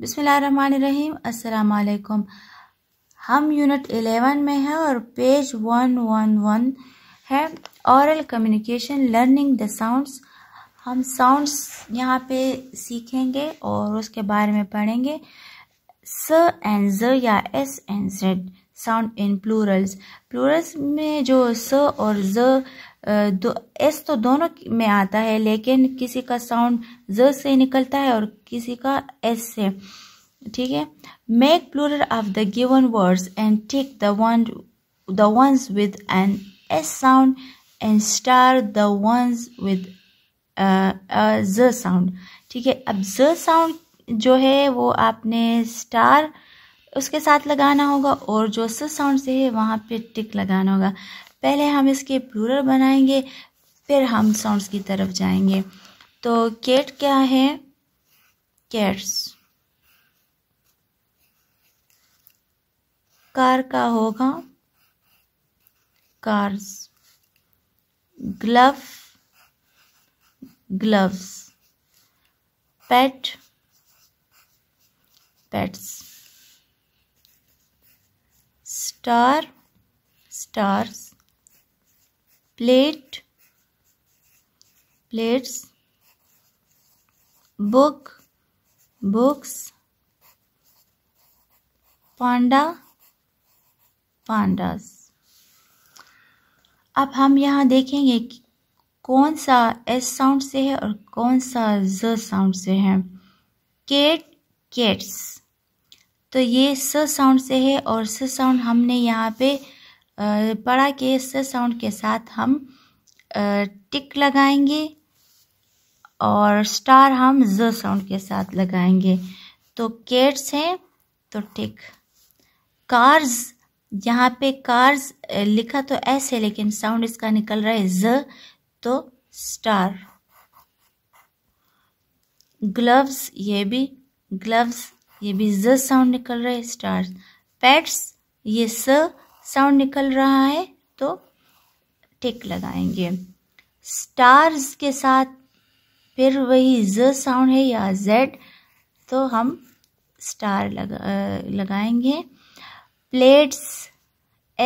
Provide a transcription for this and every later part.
बिसमीम अस्सलाम हम यूनिट एलेवन में हैं और पेज वन वन वन है aural communication learning the sounds हम साउंड्स यहाँ पे सीखेंगे और उसके बारे में पढ़ेंगे स एंड ज या S and Z sound in plurals plurals में जो स और ज दो एस तो दोनों में आता है लेकिन किसी का साउंड ज से निकलता है और किसी का एस से ठीक है make plural of the given words and tick the one the ones with an S sound and star the ones with ज साउंड ठीक है अब ज साउंड जो है वो आपने स्टार उसके साथ लगाना होगा और जो स साउंड से है वहाँ पे टिक लगाना होगा पहले हम इसके प्लूरल बनाएंगे फिर हम साउंड्स की तरफ जाएंगे तो केट क्या है कैट्स कार का होगा cars glove gloves pet pets star stars plate plates book books panda pandas अब हम यहाँ देखेंगे कि कौन सा एस साउंड से है और कौन सा ज साउंड से है केट केट्स तो ये स साउंड से है और स साउंड हमने यहाँ पे बड़ा के स साउंड के साथ हम टिक लगाएंगे और स्टार हम ज साउंड के साथ लगाएंगे तो केट्स हैं तो टिक कार्स यहाँ पे कार्स लिखा तो ऐसे लेकिन साउंड इसका निकल रहा है ज तो स्टार ग्लव्स ये भी ग्लव्स ये भी ज साउंड निकल रहा है स्टार पैट्स ये स साउंड निकल रहा है तो टिक लगाएंगे स्टार्स के साथ फिर वही ज साउंड है या जेड तो हम स्टार लगा लगाएंगे प्लेट्स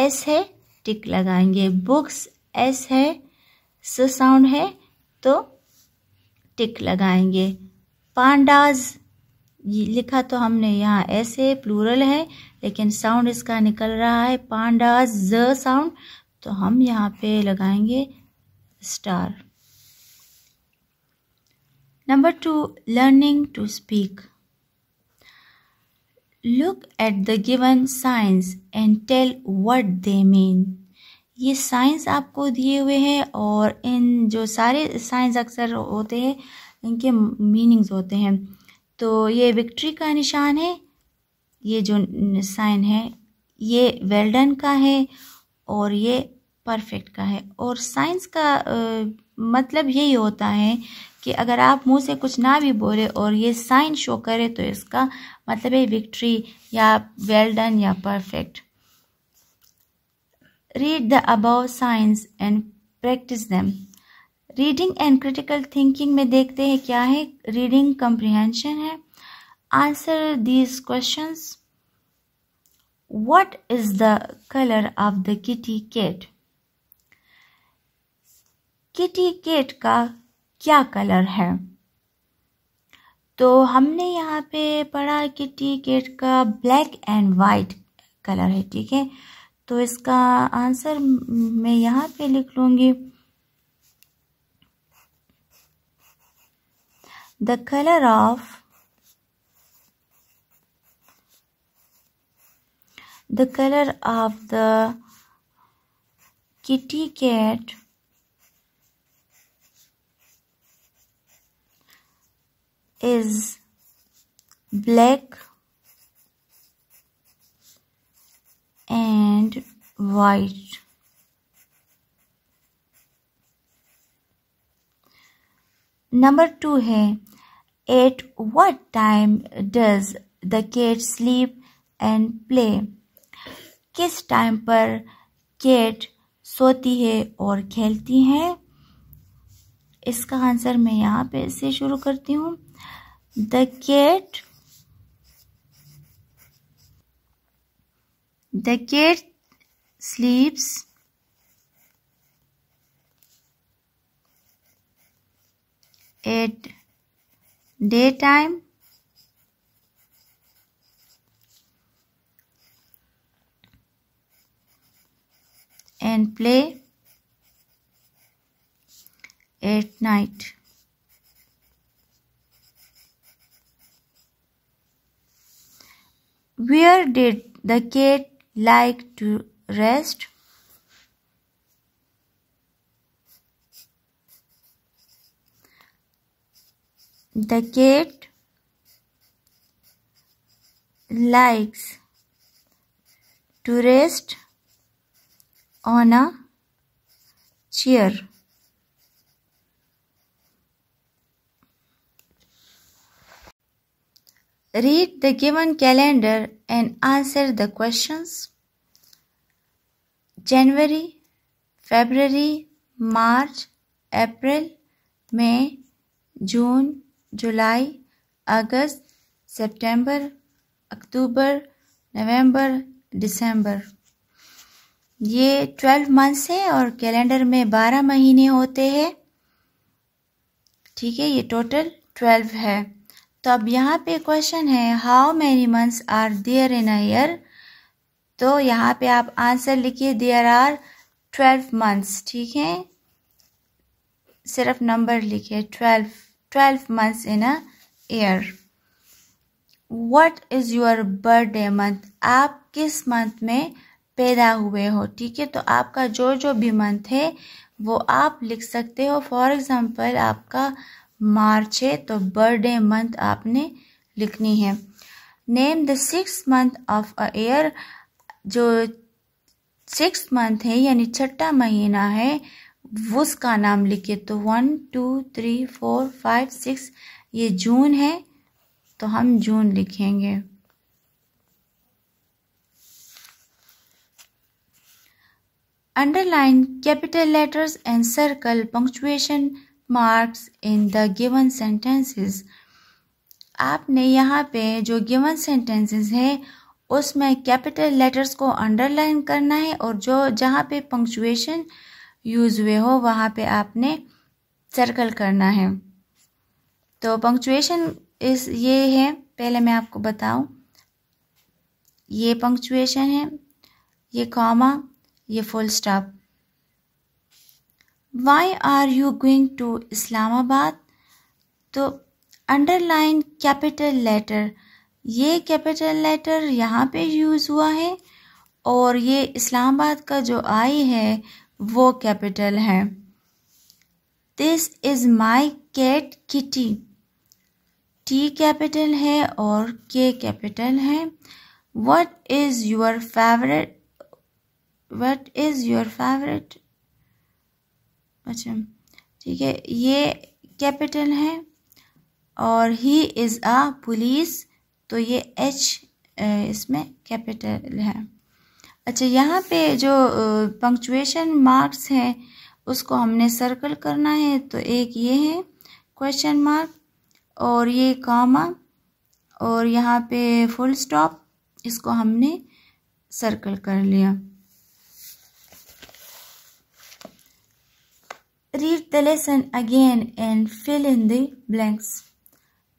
एस है टिक लगाएंगे बुक्स एस है स साउंड है तो टिक लगाएंगे पांडाज लिखा तो हमने यहाँ ऐसे प्लूरल है लेकिन साउंड इसका निकल रहा है पांडा ज साउंड तो हम यहाँ पे लगाएंगे star number two learning to speak look at the given signs and tell what they mean ये साइंस आपको दिए हुए हैं और इन जो सारे साइंस अक्सर होते हैं इनके मीनिंग्स होते हैं तो ये विक्ट्री का निशान है ये जो साइन है ये वेल्डन का है और ये परफेक्ट का है और साइंस का आ, मतलब यही होता है कि अगर आप मुंह से कुछ ना भी बोले और ये साइन शो करे तो इसका मतलब है विक्ट्री या वेल्डन या perfect read the about science and practice them reading and critical thinking में देखते हैं क्या है रीडिंग कंप्रिहेंशन है answer these question what is the colour of the kitty cat kitty cat का क्या कलर है तो हमने यहाँ पे पढ़ा किटी केट का ब्लैक एंड वाइट कलर है ठीक है तो इसका आंसर मैं यहाँ पे लिख लूँगी the color of the color of the kitty cat is black and white number two है at what time does the cat sleep and play किस टाइम पर केट सोती है और खेलती है इसका आंसर मैं यहाँ पे से शुरू करती हूँ the cat the cat sleeps at daytime and play at night. Where did the cat like to rest? The cat likes to rest on a chair. Read the given calendar and answer the questions. January, February, March, April, May, June, July August September, October November December ये twelve months हैं और calendar में बारह महीने होते हैं ठीक है ये टोटल ट्वेल्व है तो अब यहाँ पे क्वेश्चन है how many months are there in year तो यहाँ पे आप आंसर लिखिए देयर आर ट्वेल्व मंथ्स ठीक है सिर्फ नंबर लिखे twelve 12 months in a year what is your birthday month आप किस मंथ में पैदा हुए हो ठीक है तो आपका जो जो भी मंथ है वो आप लिख सकते हो फॉर एग्ज़ाम्पल आपका मार्च है तो बर्थडे मंथ आपने लिखनी है name the six month of a year जो सिक्स मंथ है यानी छठा महीना है वुस का नाम लिखिए तो one two three four five six ये जून है तो हम जून लिखेंगे underline capital letters and circle punctuation marks in the given sentences आपने यहाँ पे जो गिवन सेंटेंसेस है उसमें कैपिटल लेटर्स को अंडरलाइन करना है और जो जहाँ पे पंक्चुएशन यूज़ हुए हो वहाँ पे आपने सर्कल करना है तो पंक्चुएशन इस ये है पहले मैं आपको बताऊँ ये पंक्चुएशन है ये कॉमा ये full stop why are you going to Islamabad तो अंडरलाइन कैपिटल लेटर ये कैपिटल लेटर यहाँ पे यूज़ हुआ है और ये इस्लामाबाद का जो आई है वो कैपिटल है this is my cat kitty T capital है और के कैपिटल है what is your favourite what is your favourite अच्छा ठीक है ये कैपिटल है और ही इज़ आ पुलिस तो ये एच इसमें कैपिटल है अच्छा यहाँ पे जो पंक्चुएशन मार्क्स हैं उसको हमने सर्कल करना है तो एक ये है क्वेश्चन मार्क और ये कामा और यहाँ पे फुल स्टॉप इसको हमने सर्कल कर लिया read the lesson again and fill in the blanks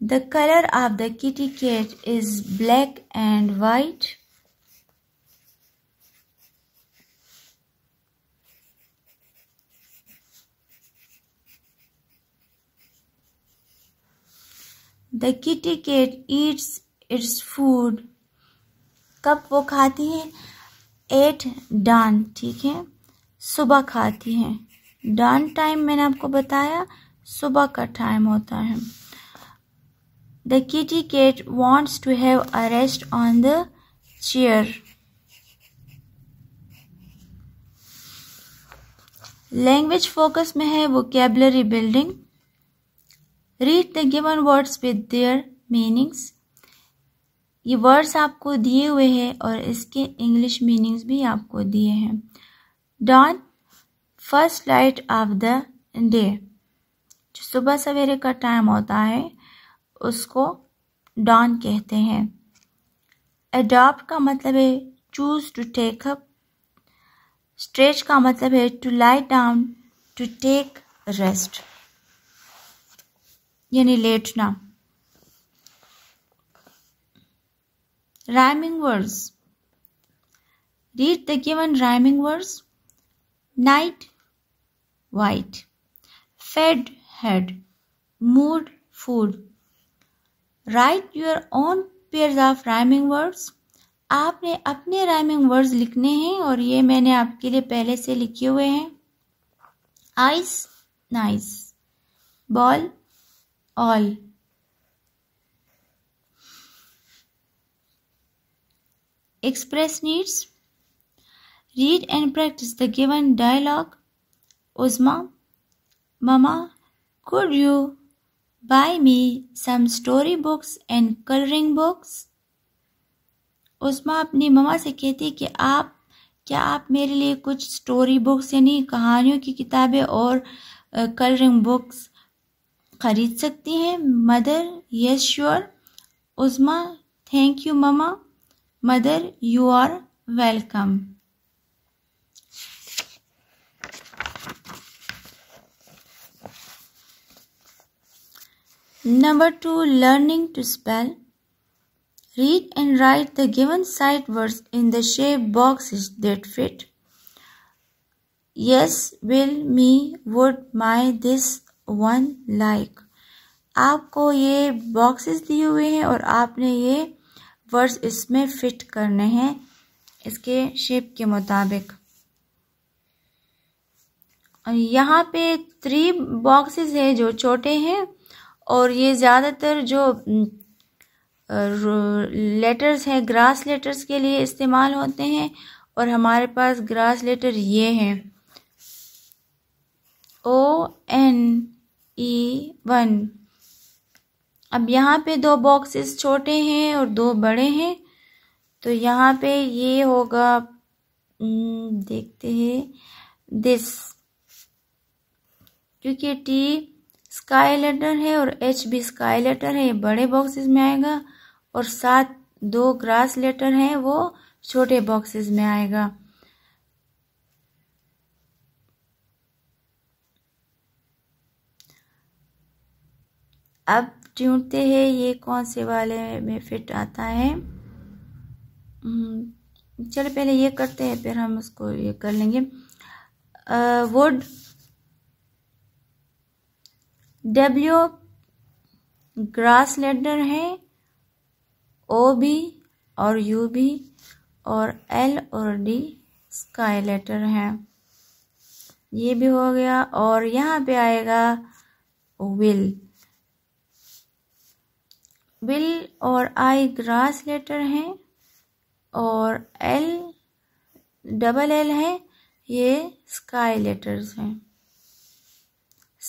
the colour of the kitty cat is black and white the kitty cat eats its food कब वो खाती है एट डान ठीक है सुबह खाती है डान टाइम मैंने आपको बताया सुबह का टाइम होता है the kitty cat wants to have a rest on the chair language focus में है वो vocabulary building read the given words with their meanings ये वर्ड्स आपको दिए हुए हैं और इसके इंग्लिश मीनिंग्स भी आपको दिए हैं dawn first light of the day जो सुबह सवेरे का टाइम होता है उसको डॉन कहते हैं एडॉप्ट का मतलब है choose to take up stretch का मतलब है to lie down to take rest यानी लेटना rhyming words read the given rhyming words night white fed head mood food write your own pair of rhyming words आपने अपने rhyming words लिखने हैं और ये मैंने आपके लिए पहले से लिखे हुए हैं ice nice ball all express needs read and practice the given dialogue Uzma, Mama, could you buy me some story books and coloring books? Usma अपनी ममा से कहती कि आप क्या आप मेरे लिए कुछ स्टोरी बुक्स यानी कहानियों की किताबें और कलरिंग बुक्स खरीद सकती हैं mother yes sure Uzma thank you mama mother you are welcome number two learning to spell read and write the given sight words in the shape box is that fit yes will me wood my this one like आपको ये boxes दिए हुए हैं और आपने ये words इसमें fit करने हैं इसके शेप के मुताबिक और यहाँ पे थ्री बॉक्सेस है जो छोटे हैं और ये ज़्यादातर जो लेटर्स हैं ग्रास लेटर्स के लिए इस्तेमाल होते हैं और हमारे पास ग्रास लेटर ये हैं O N E e one अब यहाँ पे दो बॉक्सेस छोटे हैं और दो बड़े हैं तो यहाँ पे ये होगा हम्म, देखते हैं दिस क्योंकि टी स्काई लेटर है और एच भी स्काई लेटर है बड़े बॉक्सेस में आएगा और साथ दो ग्रास लेटर हैं वो छोटे बॉक्सेस में आएगा अब ढूंढते हैं ये कौन से वाले में फिट आता है हम्म, चलो पहले ये करते हैं फिर हम उसको ये कर लेंगे वुड डब्ल्यू ग्रास लेटर है ओ बी और यू बी और एल और डी स्काई लेटर है ये भी हो गया और यहाँ पे आएगा विल बिल और आई ग्रास लेटर हैं और एल डबल एल है ये स्काई लेटर्स हैं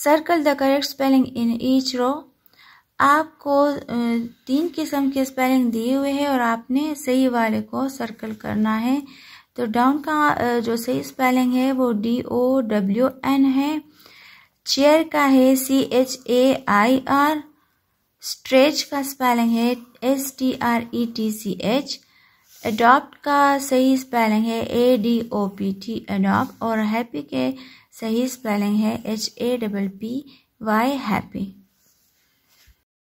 circle the correct spelling in each row आपको तीन किस्म के स्पेलिंग दिए हुए हैं और आपने सही वाले को सर्कल करना है तो डाउन का जो सही स्पेलिंग है वो डी ओ डब्ल्यू एन है चेयर का है C H A I R stretch का स्पेलिंग है S T R E T C H adopt का सही स्पेलिंग है A D O P T adopt और हैप्पी के सही स्पेलिंग है H A double P Y happy